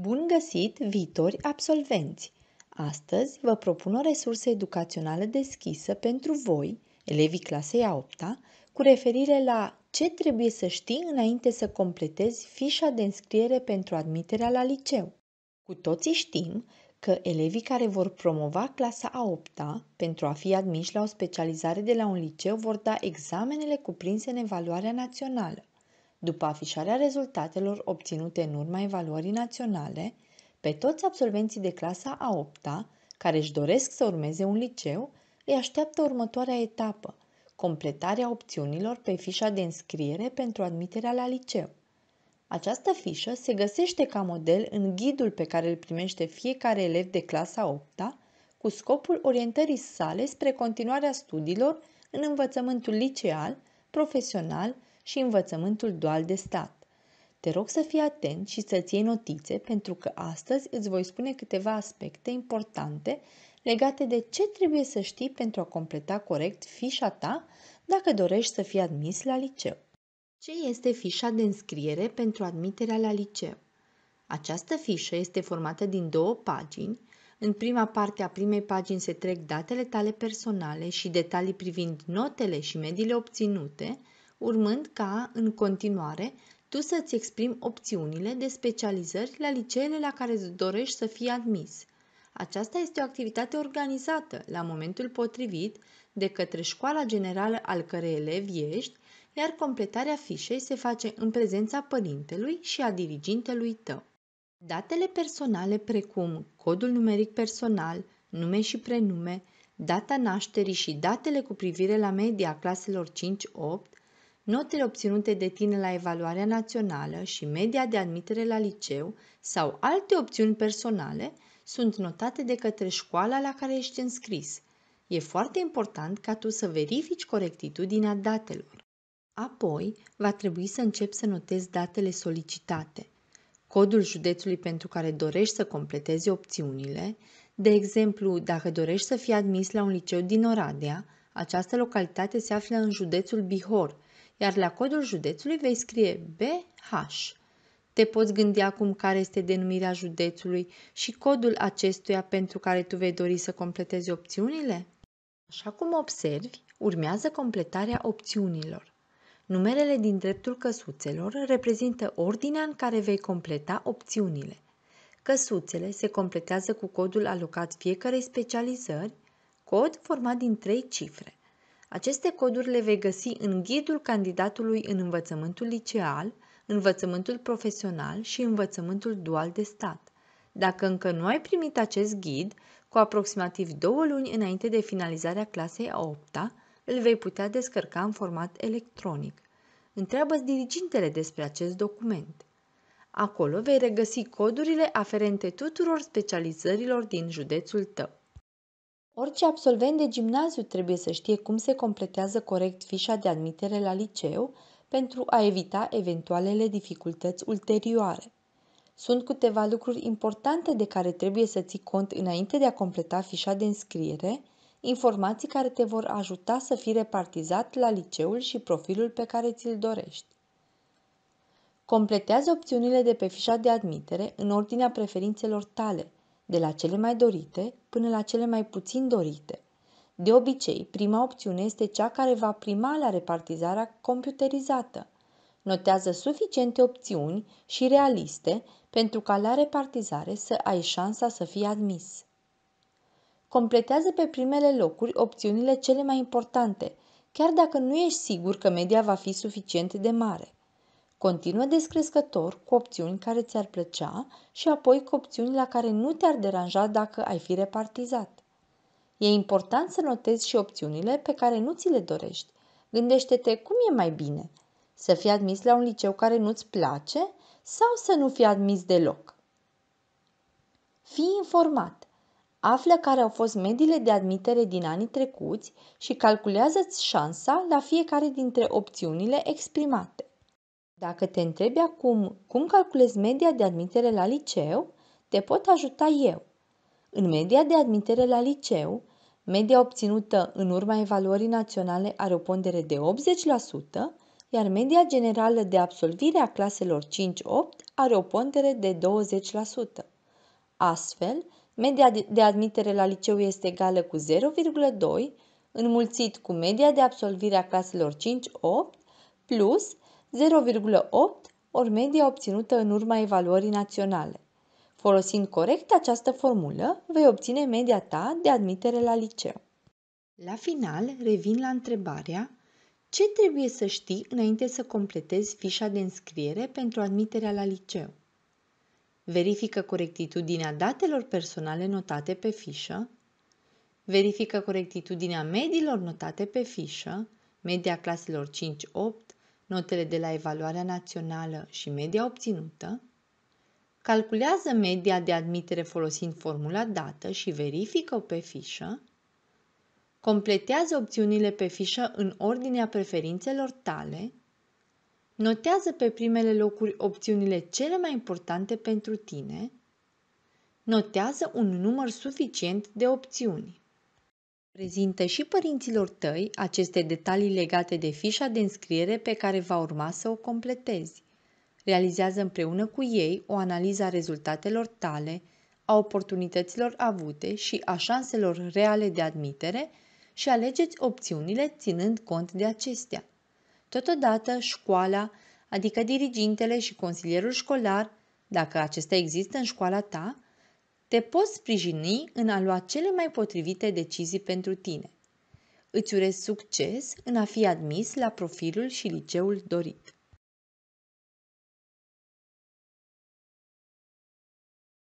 Bun găsit, viitori absolvenți! Astăzi vă propun o resursă educațională deschisă pentru voi, elevii clasei a 8 -a, cu referire la ce trebuie să știi înainte să completezi fișa de înscriere pentru admiterea la liceu. Cu toții știm că elevii care vor promova clasa a 8 -a pentru a fi admiși la o specializare de la un liceu vor da examenele cuprinse în evaluarea națională. După afișarea rezultatelor obținute în urma evaluării naționale, pe toți absolvenții de clasa a 8-a care își doresc să urmeze un liceu, îi așteaptă următoarea etapă, completarea opțiunilor pe fișa de înscriere pentru admiterea la liceu. Această fișă se găsește ca model în ghidul pe care îl primește fiecare elev de clasa 8-a, cu scopul orientării sale spre continuarea studiilor în învățământul liceal, profesional și învățământul dual de stat. Te rog să fii atent și să-ți iei notițe, pentru că astăzi îți voi spune câteva aspecte importante legate de ce trebuie să știi pentru a completa corect fișa ta dacă dorești să fii admis la liceu. Ce este fișa de înscriere pentru admiterea la liceu? Această fișă este formată din două pagini. În prima parte a primei pagini se trec datele tale personale și detalii privind notele și mediile obținute, urmând ca, în continuare, tu să-ți exprimi opțiunile de specializări la liceele la care îți dorești să fii admis. Aceasta este o activitate organizată, la momentul potrivit, de către școala generală al cărei elevi ești, iar completarea fișei se face în prezența părintelui și a dirigintelui tău. Datele personale precum codul numeric personal, nume și prenume, data nașterii și datele cu privire la media claselor 5-8 Notele obținute de tine la evaluarea națională și media de admitere la liceu sau alte opțiuni personale sunt notate de către școala la care ești înscris. E foarte important ca tu să verifici corectitudinea datelor. Apoi, va trebui să începi să notezi datele solicitate. Codul județului pentru care dorești să completezi opțiunile, de exemplu, dacă dorești să fii admis la un liceu din Oradea, această localitate se află în județul Bihor, iar la codul județului vei scrie BH. Te poți gândi acum care este denumirea județului și codul acestuia pentru care tu vei dori să completezi opțiunile? Așa cum observi, urmează completarea opțiunilor. Numerele din dreptul căsuțelor reprezintă ordinea în care vei completa opțiunile. Căsuțele se completează cu codul alocat fiecarei specializări, cod format din trei cifre. Aceste coduri le vei găsi în ghidul candidatului în învățământul liceal, învățământul profesional și învățământul dual de stat. Dacă încă nu ai primit acest ghid, cu aproximativ două luni înainte de finalizarea clasei a 8-a, îl vei putea descărca în format electronic. întreabă dirigintele despre acest document. Acolo vei regăsi codurile aferente tuturor specializărilor din județul tău. Orice absolvent de gimnaziu trebuie să știe cum se completează corect fișa de admitere la liceu pentru a evita eventualele dificultăți ulterioare. Sunt câteva lucruri importante de care trebuie să ții cont înainte de a completa fișa de înscriere, informații care te vor ajuta să fii repartizat la liceul și profilul pe care ți-l dorești. Completează opțiunile de pe fișa de admitere în ordinea preferințelor tale – de la cele mai dorite până la cele mai puțin dorite. De obicei, prima opțiune este cea care va prima la repartizarea computerizată. Notează suficiente opțiuni și realiste pentru ca la repartizare să ai șansa să fii admis. Completează pe primele locuri opțiunile cele mai importante, chiar dacă nu ești sigur că media va fi suficient de mare. Continuă descrescător cu opțiuni care ți-ar plăcea și apoi cu opțiuni la care nu te-ar deranja dacă ai fi repartizat. E important să notezi și opțiunile pe care nu ți le dorești. Gândește-te cum e mai bine, să fii admis la un liceu care nu-ți place sau să nu fii admis deloc. Fii informat. Află care au fost mediile de admitere din anii trecuți și calculează-ți șansa la fiecare dintre opțiunile exprimate. Dacă te întrebi acum cum calculezi media de admitere la liceu, te pot ajuta eu. În media de admitere la liceu, media obținută în urma evaluării naționale are o pondere de 80%, iar media generală de absolvire a claselor 5-8 are o pondere de 20%. Astfel, media de admitere la liceu este egală cu 0,2 înmulțit cu media de absolvire a claselor 5-8 plus 0,8 ori media obținută în urma evaluării naționale. Folosind corect această formulă, vei obține media ta de admitere la liceu. La final, revin la întrebarea ce trebuie să știi înainte să completezi fișa de înscriere pentru admiterea la liceu? Verifică corectitudinea datelor personale notate pe fișă, verifică corectitudinea mediilor notate pe fișă, media claselor 5-8, notele de la evaluarea națională și media obținută, calculează media de admitere folosind formula dată și verifică o pe fișă, completează opțiunile pe fișă în ordinea preferințelor tale, notează pe primele locuri opțiunile cele mai importante pentru tine, notează un număr suficient de opțiuni. Prezintă și părinților tăi aceste detalii legate de fișa de înscriere pe care va urma să o completezi. Realizează împreună cu ei o analiză a rezultatelor tale, a oportunităților avute și a șanselor reale de admitere și alegeți opțiunile ținând cont de acestea. Totodată, școala, adică dirigintele și consilierul școlar, dacă acesta există în școala ta, te poți sprijini în a lua cele mai potrivite decizii pentru tine. Îți urez succes în a fi admis la profilul și liceul dorit.